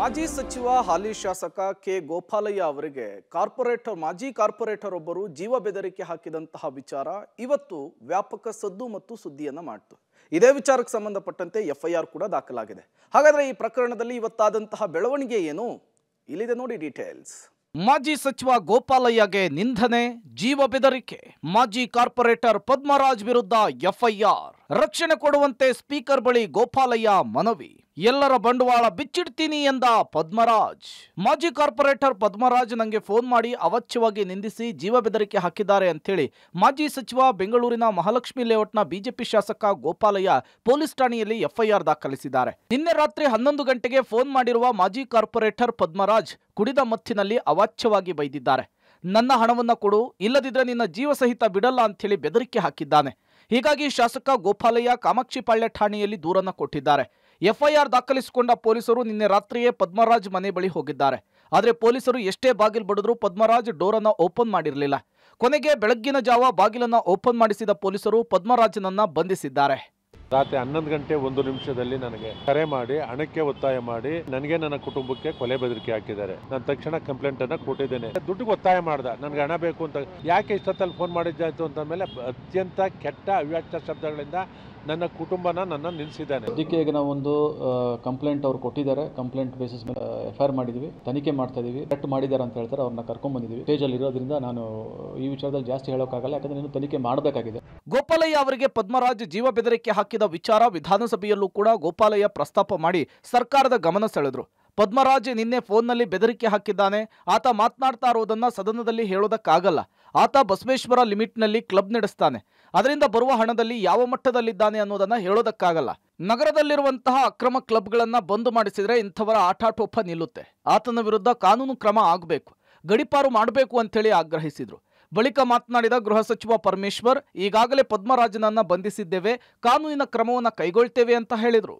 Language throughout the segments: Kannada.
ಮಾಜಿ ಸಚಿವ ಹಾಲಿ ಶಾಸಕ ಕೆ ಗೋಪಾಲಯ್ಯ ಅವರಿಗೆ ಕಾರ್ಪೊರೇಟರ್ ಮಾಜಿ ಕಾರ್ಪೊರೇಟರ್ ಒಬ್ಬರು ಜೀವ ಬೆದರಿಕೆ ಹಾಕಿದಂತಹ ವಿಚಾರ ಇವತ್ತು ವ್ಯಾಪಕ ಸದ್ದು ಮತ್ತು ಸುದ್ದಿಯನ್ನ ಮಾಡ್ತು ಇದೇ ವಿಚಾರಕ್ಕೆ ಸಂಬಂಧಪಟ್ಟಂತೆ ಎಫ್ಐಆರ್ ಕೂಡ ದಾಖಲಾಗಿದೆ ಹಾಗಾದ್ರೆ ಈ ಪ್ರಕರಣದಲ್ಲಿ ಇವತ್ತಾದಂತಹ ಬೆಳವಣಿಗೆ ಏನು ಇಲ್ಲಿದೆ ನೋಡಿ ಡೀಟೇಲ್ಸ್ ಮಾಜಿ ಸಚಿವ ಗೋಪಾಲಯ್ಯಗೆ ನಿಂದನೆ ಜೀವ ಬೆದರಿಕೆ ಮಾಜಿ ಕಾರ್ಪೊರೇಟರ್ ಪದ್ಮರಾಜ್ ವಿರುದ್ಧ ಎಫ್ಐಆರ್ ರಕ್ಷಣೆ ಕೊಡುವಂತೆ ಸ್ಪೀಕರ್ ಬಳಿ ಗೋಪಾಲಯ್ಯ ಮನವಿ ಎಲ್ಲರ ಬಂಡವಾಳ ಬಿಚ್ಚಿಡ್ತೀನಿ ಎಂದ ಪದ್ಮರಾಜ್ ಮಾಜಿ ಕಾರ್ಪೊರೇಟರ್ ಪದ್ಮರಾಜ್ ನನಗೆ ಫೋನ್ ಮಾಡಿ ಅವಾಚ್ಯವಾಗಿ ನಿಂದಿಸಿ ಜೀವ ಬೆದರಿಕೆ ಹಾಕಿದ್ದಾರೆ ಅಂತೇಳಿ ಮಾಜಿ ಸಚಿವ ಬೆಂಗಳೂರಿನ ಮಹಾಲಕ್ಷ್ಮಿ ಲೇಔಟ್ನ ಬಿಜೆಪಿ ಶಾಸಕ ಗೋಪಾಲಯ್ಯ ಪೊಲೀಸ್ ಠಾಣೆಯಲ್ಲಿ ಎಫ್ಐಆರ್ ದಾಖಲಿಸಿದ್ದಾರೆ ನಿನ್ನೆ ರಾತ್ರಿ ಹನ್ನೊಂದು ಗಂಟೆಗೆ ಫೋನ್ ಮಾಡಿರುವ ಮಾಜಿ ಕಾರ್ಪೊರೇಟರ್ ಪದ್ಮರಾಜ್ ಕುಡಿದ ಮತ್ತಿನಲ್ಲಿ ಅವಾಚ್ಯವಾಗಿ ಬೈದಿದ್ದಾರೆ ನನ್ನ ಹಣವನ್ನು ಕೊಡು ಇಲ್ಲದಿದ್ದರೆ ನಿನ್ನ ಜೀವ ಸಹಿತ ಬಿಡಲ್ಲ ಅಂಥೇಳಿ ಬೆದರಿಕೆ ಹಾಕಿದ್ದಾನೆ ಹೀಗಾಗಿ ಶಾಸಕ ಗೋಪಾಲಯ್ಯ ಕಾಮಾಕ್ಷಿಪಾಳ್ಯ ಠಾಣೆಯಲ್ಲಿ ದೂರನ್ನು ಕೊಟ್ಟಿದ್ದಾರೆ ಎಫ್ಐಆರ್ ದಾಖಲಿಸಿಕೊಂಡ ಪೊಲೀಸರು ನಿನ್ನೆ ರಾತ್ರಿಯೇ ಪದ್ಮರಾಜ್ ಮನೆ ಬಳಿ ಹೋಗಿದ್ದಾರೆ ಆದರೆ ಪೊಲೀಸರು ಎಷ್ಟೇ ಬಾಗಿಲು ಬಡಿದ್ರೂ ಪದ್ಮರಾಜ್ ಡೋರನ್ನು ಓಪನ್ ಮಾಡಿರಲಿಲ್ಲ ಕೊನೆಗೆ ಬೆಳಗ್ಗಿನ ಜಾವ ಬಾಗಿಲನ್ನು ಓಪನ್ ಮಾಡಿಸಿದ ಪೊಲೀಸರು ಪದ್ಮರಾಜನನ್ನ ಬಂಧಿಸಿದ್ದಾರೆ ರಾತ್ರಿ ಹನ್ನೊಂದು ಗಂಟೆ ಒಂದು ನಿಮಿಷದಲ್ಲಿ ನನಗೆ ಕರೆ ಮಾಡಿ ಹಣಕ್ಕೆ ಒತ್ತಾಯ ಮಾಡಿ ನನಗೆ ನನ್ನ ಕುಟುಂಬಕ್ಕೆ ಕೊಲೆ ಬೆದರಿಕೆ ಹಾಕಿದ್ದಾರೆ ನಾನು ತಕ್ಷಣ ಕಂಪ್ಲೇಂಟ್ ಅನ್ನ ಕೊಟ್ಟಿದ್ದೇನೆ ದುಡ್ಡಿಗೆ ಒತ್ತಾಯ ಮಾಡ್ದ ನನಗೆ ಹಣ ಬೇಕು ಅಂತ ಯಾಕೆ ಇಷ್ಟೊತ್ತಲ್ಲಿ ಫೋನ್ ಮಾಡಿದ್ದಾಯ್ತು ಅಂತ ಮೇಲೆ ಅತ್ಯಂತ ಕೆಟ್ಟ ಅವ್ಯಾಕ್ತ ಶಬ್ದಗಳಿಂದ ನನ್ನ ಕುಟುಂಬನ ನನ್ನ ನಿಲ್ಲಿಸಿದ್ದಾನೆ ಅದಕ್ಕೆ ಈಗ ಒಂದು ಕಂಪ್ಲೇಂಟ್ ಅವ್ರು ಕೊಟ್ಟಿದ್ದಾರೆ ಕಂಪ್ಲೇಂಟ್ ಬೇಸಿಸ್ ಮೇಲೆ ಎಫ್ ಐ ಮಾಡಿದ್ವಿ ತನಿಖೆ ಮಾಡ್ತಾ ಇದೀವಿ ಕಟ್ ಮಾಡಿದ್ದಾರೆ ಅಂತ ಹೇಳ್ತಾರೆ ಅವ್ರನ್ನ ಕರ್ಕೊಂಡ್ ಬಂದಿದ್ವಿ ಸ್ಟೇಜ್ ಅಲ್ಲಿ ಇರೋದ್ರಿಂದ ನಾನು ಈ ವಿಚಾರದಲ್ಲಿ ಜಾಸ್ತಿ ಹೇಳೋಕ್ಕಾಗಲ್ಲ ಯಾಕಂದ್ರೆ ನೀನು ತನಿಖೆ ಮಾಡಬೇಕಾಗಿದೆ ಗೋಪಾಲಯ್ಯ ಅವರಿಗೆ ಪದ್ಮರಾಜ್ ಜೀವ ಬೆದರಿಕೆ ಹಾಕಿದ ಹಾಕಿದ ವಿಚಾರ ವಿಧಾನಸಭೆಯಲ್ಲೂ ಕೂಡ ಗೋಪಾಲಯ್ಯ ಪ್ರಸ್ತಾಪ ಮಾಡಿ ಸರ್ಕಾರದ ಗಮನ ಸೆಳೆದ್ರು ಪದ್ಮರಾಜ್ ನಿನ್ನೆ ಫೋನ್ನಲ್ಲಿ ಬೆದರಿಕೆ ಹಾಕಿದ್ದಾನೆ ಆತ ಮಾತನಾಡ್ತಾ ಇರೋದನ್ನ ಸದನದಲ್ಲಿ ಹೇಳೋದಕ್ಕಾಗಲ್ಲ ಆತ ಬಸವೇಶ್ವರ ಲಿಮಿಟ್ನಲ್ಲಿ ಕ್ಲಬ್ ನಡೆಸ್ತಾನೆ ಅದರಿಂದ ಬರುವ ಹಣದಲ್ಲಿ ಯಾವ ಮಟ್ಟದಲ್ಲಿದ್ದಾನೆ ಅನ್ನೋದನ್ನ ಹೇಳೋದಕ್ಕಾಗಲ್ಲ ನಗರದಲ್ಲಿರುವಂತಹ ಅಕ್ರಮ ಕ್ಲಬ್ಗಳನ್ನ ಬಂದ್ ಮಾಡಿಸಿದ್ರೆ ಇಂಥವರ ಆಟಾಟೋಪ ನಿಲ್ಲುತ್ತೆ ಆತನ ವಿರುದ್ಧ ಕಾನೂನು ಕ್ರಮ ಆಗಬೇಕು ಗಡಿಪಾರು ಮಾಡಬೇಕು ಅಂತೇಳಿ ಆಗ್ರಹಿಸಿದ್ರು ಬಳಿಕ ಮಾತನಾಡಿದ ಗೃಹ ಸಚಿವ ಪರಮೇಶ್ವರ್ ಈಗಾಗಲೇ ಪದ್ಮರಾಜನನ್ನ ಬಂಧಿಸಿದ್ದೇವೆ ಕಾನೂನಿನ ಕ್ರಮವನ್ನು ಕೈಗೊಳ್ತೇವೆ ಅಂತ ಹೇಳಿದರು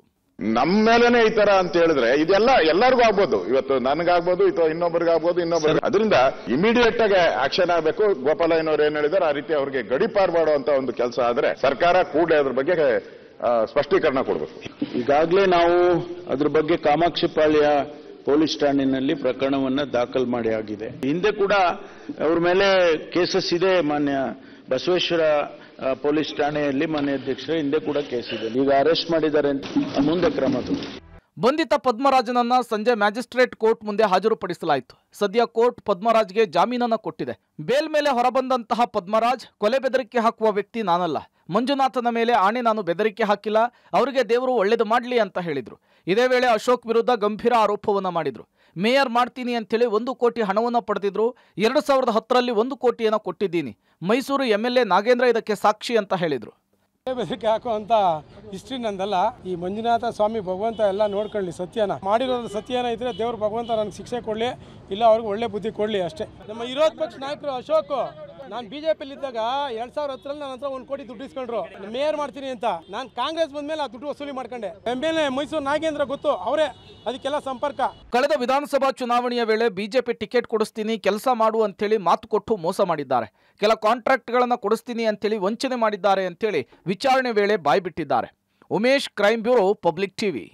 ನಮ್ಮ ಮೇಲೇನೆ ಈ ತರ ಅಂತ ಹೇಳಿದ್ರೆ ಇದೆಲ್ಲ ಎಲ್ಲರಿಗೂ ಆಗ್ಬೋದು ಇವತ್ತು ನನಗಾಗ್ಬೋದು ಅಥವಾ ಆಗ್ಬೋದು ಇನ್ನೊಬ್ಬರು ಅದರಿಂದ ಇಮಿಡಿಯೇಟ್ ಆಗಿ ಆಕ್ಷನ್ ಆಗಬೇಕು ಗೋಪಾಲಯ್ಯನವರು ಏನ್ ಹೇಳಿದಾರೆ ಆ ರೀತಿ ಅವ್ರಿಗೆ ಗಡಿಪಾರ್ ಮಾಡುವಂತ ಒಂದು ಕೆಲಸ ಆದ್ರೆ ಸರ್ಕಾರ ಕೂಡಲೇ ಅದ್ರ ಬಗ್ಗೆ ಸ್ಪಷ್ಟೀಕರಣ ಕೊಡಬೇಕು ಈಗಾಗಲೇ ನಾವು ಅದ್ರ ಬಗ್ಗೆ ಕಾಮಾಕ್ಷಿಪಾಳ್ಯ ಪೊಲೀಸ್ ಠಾಣೆಯಲ್ಲಿ ಪ್ರಕರಣವನ್ನು ದಾಖಲು ಮಾಡಿ ಆಗಿದೆ ಹಿಂದೆ ಕೂಡ ಅವ್ರ ಮೇಲೆ ಕೇಸಸ್ ಇದೆ ಮಾನ್ಯ ಬಸವೇಶ್ವರ ಪೊಲೀಸ್ ಠಾಣೆಯಲ್ಲಿ ಮಾನ್ಯ ಅಧ್ಯಕ್ಷರ ಹಿಂದೆ ಕೂಡ ಕೇಸ್ ಇದೆ ಈಗ ಅರೆಸ್ಟ್ ಮಾಡಿದ್ದಾರೆ ಅಂತ ಮುಂದೆ ಕ್ರಮ ಬಂಧಿತ ಪದ್ಮರಾಜನನ್ನ ಸಂಜೆ ಮ್ಯಾಜಿಸ್ಟ್ರೇಟ್ ಕೋರ್ಟ್ ಮುಂದೆ ಹಾಜರುಪಡಿಸಲಾಯಿತು ಸದ್ಯ ಕೋರ್ಟ್ ಪದ್ಮರಾಜ್ಗೆ ಜಾಮೀನನ್ನ ಕೊಟ್ಟಿದೆ ಬೇಲ್ ಮೇಲೆ ಹೊರಬಂದಂತಹ ಪದ್ಮರಾಜ್ ಕೊಲೆ ಬೆದರಿಕೆ ಹಾಕುವ ವ್ಯಕ್ತಿ ನಾನಲ್ಲ ಮಂಜುನಾಥನ ಮೇಲೆ ಆಣೆ ನಾನು ಬೆದರಿಕೆ ಹಾಕಿಲ್ಲ ಅವರಿಗೆ ದೇವರು ಒಳ್ಳೇದು ಮಾಡಲಿ ಅಂತ ಹೇಳಿದರು ಇದೇ ವೇಳೆ ಅಶೋಕ್ ವಿರುದ್ಧ ಗಂಭೀರ ಆರೋಪವನ್ನು ಮಾಡಿದರು ಮೇಯರ್ ಮಾಡ್ತೀನಿ ಅಂತೇಳಿ ಒಂದು ಕೋಟಿ ಹಣವನ್ನು ಪಡೆದಿದ್ರು ಎರಡು ಸಾವಿರದ ಹತ್ತರಲ್ಲಿ ಒಂದು ಕೋಟಿಯನ್ನು ಕೊಟ್ಟಿದ್ದೀನಿ Mysuru M L A Nagendra ಇದಕ್ಕೆ ಸಾಕ್ಷಿ ಅಂತ ಹೇಳಿದರು ಬೆದರಿಕೆ ಹಾಕುವಂಥ ಹಿಸ್ಟ್ರಿ ನಂದಲ್ಲ ಈ ಮಂಜುನಾಥ ಸ್ವಾಮಿ ಭಗವಂತ ಎಲ್ಲ ನೋಡ್ಕೊಳ್ಳಿ ಸತ್ಯನ ಮಾಡಿರೋ ಸತ್ಯನ ಇದ್ರೆ ದೇವ್ರ ಭಗವಂತ ನನಗೆ ಶಿಕ್ಷೆ ಕೊಡಲಿ ಇಲ್ಲ ಅವ್ರಿಗೆ ಒಳ್ಳೆ ಬುದ್ಧಿ ಕೊಡಲಿ ಅಷ್ಟೇ ನಮ್ಮ ವಿರೋಧ ಪಕ್ಷ ನಾಯಕರು ಅಶೋಕ್ ನಾನು ಬಿಜೆಪಿ ಇದ್ದಾಗ ಎರಡ್ ಸಾವಿರ ಹತ್ತರಲ್ಲಿ ನನ್ನ ಹತ್ರ ಒಂದು ಕೋಟಿ ದುಡ್ಡು ಇಸ್ಕೊಂಡ್ರು ಮೇಯರ್ ಮಾಡ್ತೀನಿ ಅಂತ ನಾನು ಕಾಂಗ್ರೆಸ್ ಬಂದ್ಮೇಲೆ ಆ ದುಡ್ಡು ವಸೂಲಿ ಮಾಡ್ಕೊಂಡೆ ಎಂ ಮೈಸೂರು ನಾಗೇಂದ್ರ ಗೊತ್ತು ಅವರೇ ಅದಕ್ಕೆಲ್ಲ ಸಂಪರ್ಕ ಕಳೆದ ವಿಧಾನಸಭಾ ಚುನಾವಣೆಯ ವೇಳೆ ಬಿಜೆಪಿ ಟಿಕೆಟ್ ಕೊಡಿಸ್ತೀನಿ ಕೆಲಸ ಮಾಡು ಅಂತೇಳಿ ಮಾತು ಕೊಟ್ಟು ಮೋಸ ಮಾಡಿದ್ದಾರೆ ಕೆಲ ಕಾಂಟ್ರಾಕ್ಟ್ಗಳನ್ನು ಕೊಡಿಸ್ತೀನಿ ಅಂತೇಳಿ ವಂಚನೆ ಮಾಡಿದ್ದಾರೆ ಅಂತೇಳಿ ವಿಚಾರಣೆ ವೇಳೆ ಬಾಯ್ಬಿಟ್ಟಿದ್ದಾರೆ Umesh crime bureau public TV